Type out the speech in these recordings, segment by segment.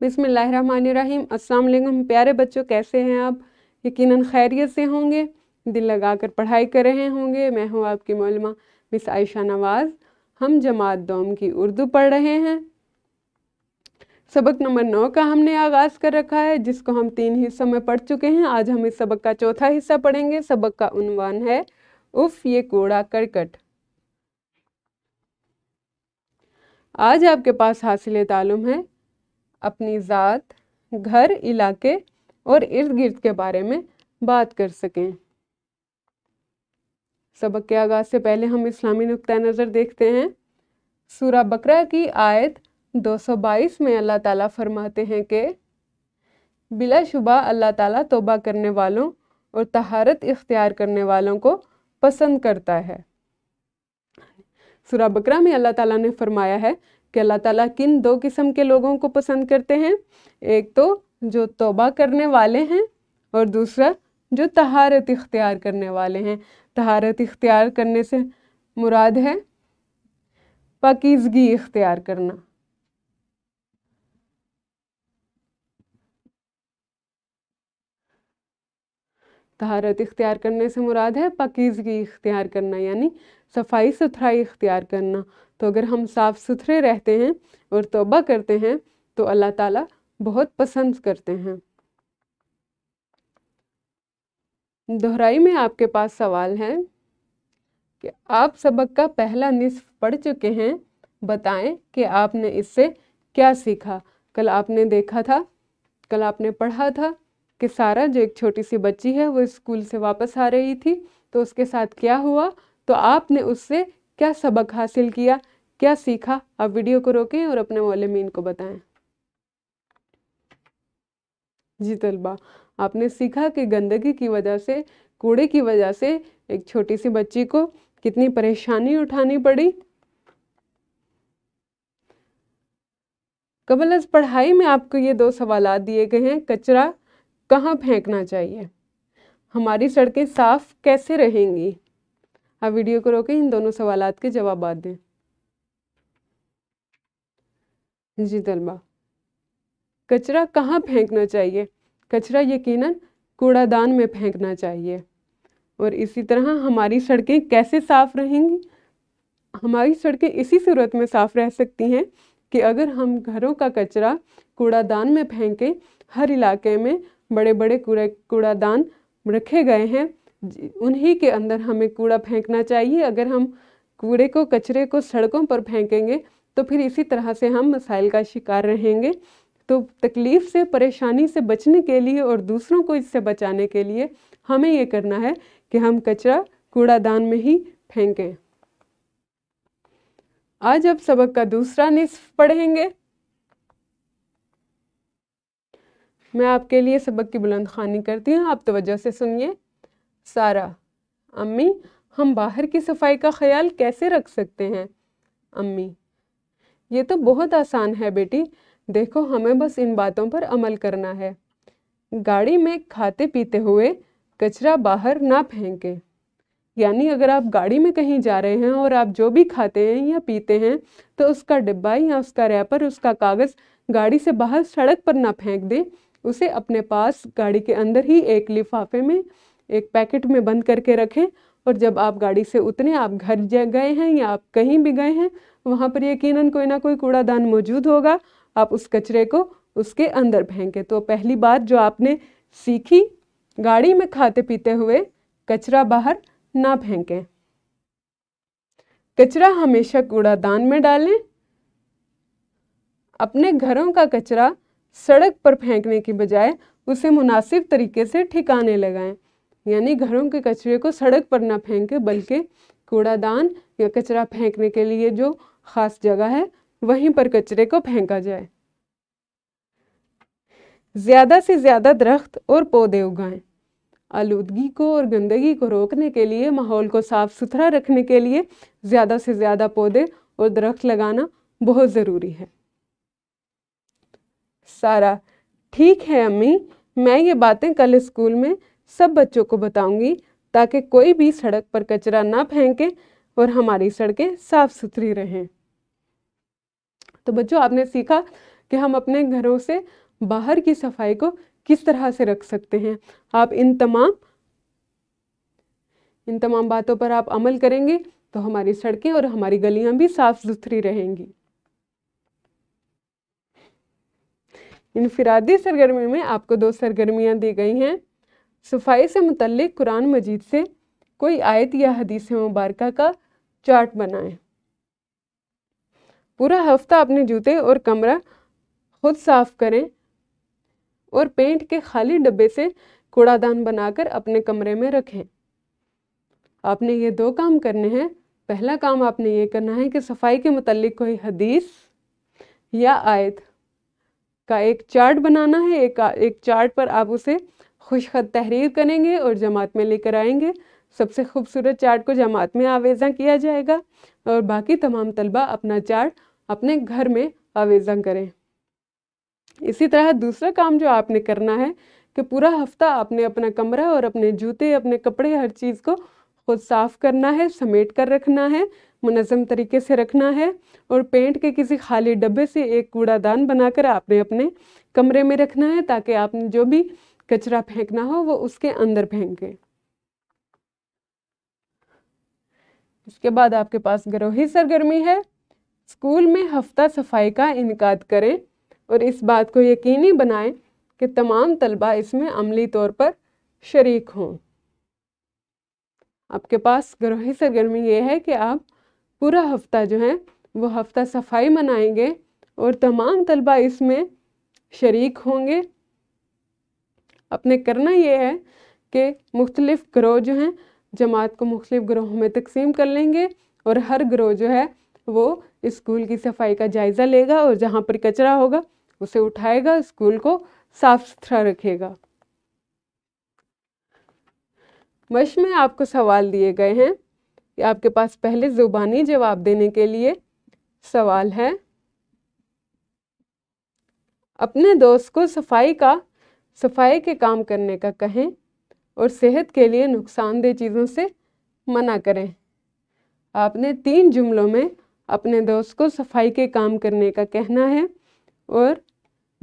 बिसमीम अस्सलाम प्यारे बच्चों कैसे हैं आप यकीन खैरियत से होंगे दिल लगाकर पढ़ाई कर रहे होंगे मैं हूँ आपकी मौलमा मिस आयशा नवाज़ हम जमात दोम की उर्दू पढ़ रहे हैं सबक नंबर नौ का हमने आगाज़ कर रखा है जिसको हम तीन हिस्सों में पढ़ चुके हैं आज हम इस सबक का चौथा हिस्सा पढ़ेंगे सबक का उनवान है उफ़ ये कूड़ा करकट आज आपके पास हासिल तालुम है अपनी ज़ात घर इलाके और इर्द गिर्द के बारे में बात कर सकें सबक के आगाज़ से पहले हम इस्लामी नुक़ नज़र देखते हैं सूरा बकरा की आयत 222 में अल्लाह ताला फरमाते हैं कि बिलाशुबा अल्लाह ताला तोबा करने वालों और तहारत इख्तियार करने वालों को पसंद करता है सूरा बकरा में अल्लाह ताला ने फरमाया है कि अल्लाह ताला किन दो किस्म के लोगों को पसंद करते हैं एक तो जो तोबा करने वाले हैं और दूसरा जो तहारत इख्तियार करने वाले हैं तहारत इख्तियार करने से मुराद है पाकिजगी इख्तियार करना तहारत इख्तियार करने से मुराद है पाकिजगी इख्तियार करना यानी सफाई सुथराई इख्तियार करना तो अगर हम साफ़ सुथरे रहते हैं और तोबा करते हैं तो अल्लाह ताला बहुत पसंद करते हैं दोहराई में आपके पास सवाल है कि आप सबक का पहला निसफ पढ़ चुके हैं बताएं कि आपने इससे क्या सीखा कल आपने देखा था कल आपने पढ़ा था कि सारा जो एक छोटी सी बच्ची है वो स्कूल से वापस आ रही थी तो उसके साथ क्या हुआ तो आपने उससे क्या सबक हासिल किया क्या सीखा आप वीडियो को रोकें और अपने मौलमीन को बताएं जी तलबा आपने सीखा कि गंदगी की वजह से कूड़े की वजह से एक छोटी सी बच्ची को कितनी परेशानी उठानी पड़ी कबल पढ़ाई में आपको ये दो सवाल दिए गए हैं कचरा कहाँ फेंकना चाहिए हमारी सड़कें साफ कैसे रहेंगी आप वीडियो को रोके इन दोनों सवाल के जवाब दें जी तलबा कचरा कहाँ फेंकना चाहिए कचरा यकीनन कूड़ादान में फेंकना चाहिए और इसी तरह हमारी सड़कें कैसे साफ रहेंगी हमारी सड़कें इसी सूरत में साफ रह सकती हैं कि अगर हम घरों का कचरा कूड़ादान में फेंकें हर इलाके में बड़े बड़े कूड़ा कूड़ादान रखे गए हैं उन्हीं के अंदर हमें कूड़ा फेंकना चाहिए अगर हम कूड़े को कचरे को सड़कों पर फेंकेंगे तो फिर इसी तरह से हम मसाइल का शिकार रहेंगे तो तकलीफ़ से परेशानी से बचने के लिए और दूसरों को इससे बचाने के लिए हमें ये करना है कि हम कचरा कूड़ादान में ही फेंकें आज अब सबक का दूसरा निस्फ पढ़ेंगे मैं आपके लिए सबक की बुलंद खानी करती हूँ आप तोज्जो से सुनिए सारा अम्मी हम बाहर की सफाई का ख्याल कैसे रख सकते हैं अम्मी ये तो बहुत आसान है बेटी देखो हमें बस इन बातों पर अमल करना है गाड़ी में खाते पीते हुए कचरा बाहर ना फेंके यानी अगर आप गाड़ी में कहीं जा रहे हैं और आप जो भी खाते हैं या पीते हैं तो उसका डिब्बा या उसका रैपर उसका कागज़ गाड़ी से बाहर सड़क पर ना फेंक दें उसे अपने पास गाड़ी के अंदर ही एक लिफाफे में एक पैकेट में बंद करके रखें और जब आप गाड़ी से उतने आप घर गए हैं या आप कहीं भी गए हैं वहाँ पर यकीनन कोई ना कोई कूड़ादान मौजूद होगा आप उस कचरे को उसके अंदर फेंकें तो पहली बात जो आपने सीखी गाड़ी में खाते पीते हुए कचरा बाहर ना फेंकें कचरा हमेशा कूड़ादान में डालें अपने घरों का कचरा सड़क पर फेंकने की बजाय उसे मुनासिब तरीके से ठिकाने लगाएं यानी घरों के कचरे को सड़क पर ना फेंकें बल्कि कूड़ादान या कचरा फेंकने के लिए जो ख़ास जगह है वहीं पर कचरे को फेंका जाए ज़्यादा से ज़्यादा दरख्त और पौधे उगाएं आलूदगी को और गंदगी को रोकने के लिए माहौल को साफ़ सुथरा रखने के लिए ज़्यादा से ज़्यादा पौधे और दरख्त लगाना बहुत ज़रूरी है सारा ठीक है अम्मी मैं ये बातें कल स्कूल में सब बच्चों को बताऊंगी ताकि कोई भी सड़क पर कचरा ना फेंके और हमारी सड़कें साफ सुथरी रहें तो बच्चों आपने सीखा कि हम अपने घरों से बाहर की सफाई को किस तरह से रख सकते हैं आप इन तमाम इन तमाम बातों पर आप अमल करेंगे तो हमारी सड़कें और हमारी गलियां भी साफ़ सुथरी रहेंगी इनफरादी सरगर्मी में आपको दो सरगर्मियाँ दी गई हैं सफाई से मुतल कुरान मजीद से कोई आयत या हदीस मुबारक का चार्ट बनाएं पूरा हफ्ता अपने जूते और कमरा खुद साफ करें और पेंट के खाली डब्बे से कूड़ादान बनाकर अपने कमरे में रखें आपने ये दो काम करने हैं पहला काम आपने ये करना है कि सफाई के मुतल कोई हदीस या आयत का एक चार्ट बनाना है एक एक चार्ट पर आप उसे खुश खत तहरीर करेंगे और जमात में लेकर आएंगे सबसे खूबसूरत चार्ट को जमात में आवेज़ा किया जाएगा और बाकी तमाम तलबा अपना चार्ट अपने घर में आवेज़ा करें इसी तरह दूसरा काम जो आपने करना है कि पूरा हफ्ता आपने अपना कमरा और अपने जूते अपने कपड़े हर चीज़ को खुद साफ़ करना है समेट कर रखना है मुनज़म तरीके से रखना है और पेंट के किसी खाली डब्बे से एक कूड़ादान बनाकर आपने अपने कमरे में रखना है ताकि आपने जो भी कचरा फेंकना हो वो उसके अंदर फेंकें उसके बाद आपके पास गरोही सरगर्मी है स्कूल में हफ्ता सफाई का इनका करें और इस बात को यकीनी बनाएं कि तमाम तलबा इसमें अमली तौर पर शरीक हों आपके पास ग्रोही सरगर्मी ये है कि आप पूरा हफ्ता जो है वो हफ्ता सफाई मनाएंगे और तमाम तलबा इसमें शरीक होंगे अपने करना ये है कि मुख्तलिफ़ ग्रोह जो हैं जमात को मुख्तलिफ़ ग्रोह में तकसीम कर लेंगे और हर ग्रोह जो है वो स्कूल की सफाई का जायज़ा लेगा और जहाँ पर कचरा होगा उसे उठाएगा स्कूल को साफ़ सुथरा रखेगा मश में आपको सवाल दिए गए हैं कि आपके पास पहले ज़ुबानी जवाब देने के लिए सवाल है अपने दोस्त को सफाई का सफाई के काम करने का कहें और सेहत के लिए नुकसानदेह चीज़ों से मना करें आपने तीन जुमलों में अपने दोस्त को सफाई के काम करने का कहना है और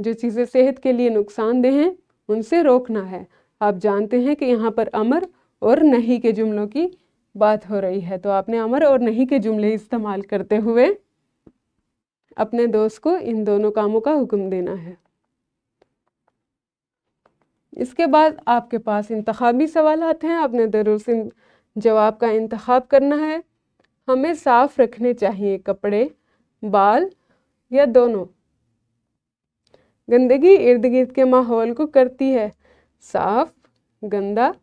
जो चीज़ें सेहत के लिए नुकसानदेह हैं उनसे रोकना है आप जानते हैं कि यहाँ पर अमर और नहीं के जुमलों की बात हो रही है तो आपने अमर और नहीं के जुमले इस्तेमाल करते हुए अपने दोस्त को इन दोनों कामों का हुक्म देना है इसके बाद आपके पास इंतबी सवाल हैं आपने ज़रूर से जवाब का इंतखब करना है हमें साफ रखने चाहिए कपड़े बाल या दोनों गंदगी इर्द गिर्द के माहौल को करती है साफ गंदा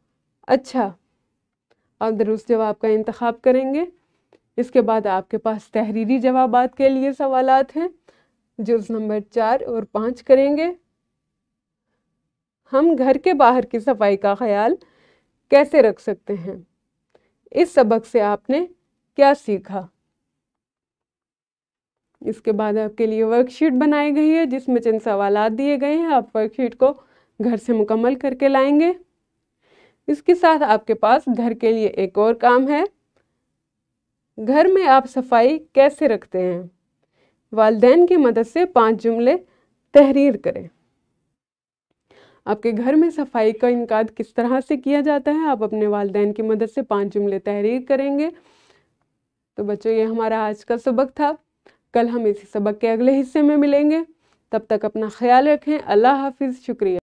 अच्छा आप दुरुस्त जवाब का इंतखब करेंगे इसके बाद आपके पास तहरीरी जवाब के लिए सवाल हैं जुर्ज नंबर चार और पाँच करेंगे हम घर के बाहर की सफाई का ख्याल कैसे रख सकते हैं इस सबक से आपने क्या सीखा इसके बाद आपके लिए वर्कशीट बनाई गई है जिसमें चंद सवाल दिए गए हैं आप वर्कशीट को घर से मुकम्मल करके लाएंगे इसके साथ आपके पास घर के लिए एक और काम है घर में आप सफाई कैसे रखते हैं वालदेन की मदद से पांच जुमले तहरीर करें आपके घर में सफाई का इनका किस तरह से किया जाता है आप अपने वालदेन की मदद से पांच जुमले तहरीर करेंगे तो बच्चों ये हमारा आज का सबक था कल हम इसी सबक के अगले हिस्से में मिलेंगे तब तक अपना ख्याल रखें अल्लाह हाफिज़ शुक्रिया